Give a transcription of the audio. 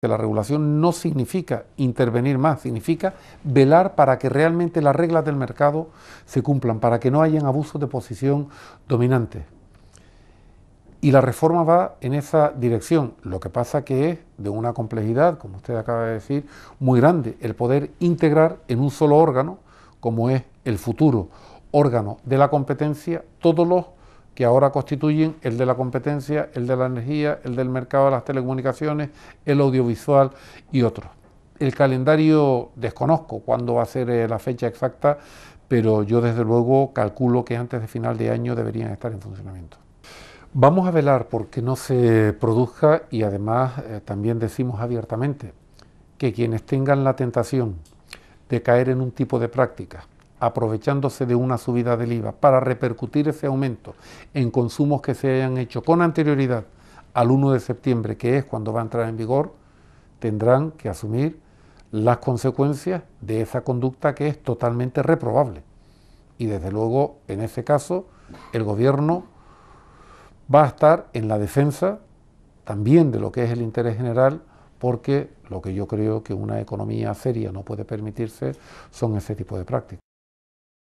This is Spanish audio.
que la regulación no significa intervenir más, significa velar para que realmente las reglas del mercado se cumplan, para que no hayan abusos de posición dominante. Y la reforma va en esa dirección, lo que pasa que es de una complejidad, como usted acaba de decir, muy grande, el poder integrar en un solo órgano, como es el futuro órgano de la competencia, todos los que ahora constituyen el de la competencia, el de la energía, el del mercado de las telecomunicaciones, el audiovisual y otros. El calendario desconozco cuándo va a ser eh, la fecha exacta, pero yo desde luego calculo que antes de final de año deberían estar en funcionamiento. Vamos a velar porque no se produzca y además eh, también decimos abiertamente que quienes tengan la tentación de caer en un tipo de práctica aprovechándose de una subida del IVA para repercutir ese aumento en consumos que se hayan hecho con anterioridad al 1 de septiembre, que es cuando va a entrar en vigor, tendrán que asumir las consecuencias de esa conducta que es totalmente reprobable. Y desde luego, en ese caso, el gobierno va a estar en la defensa también de lo que es el interés general, porque lo que yo creo que una economía seria no puede permitirse son ese tipo de prácticas.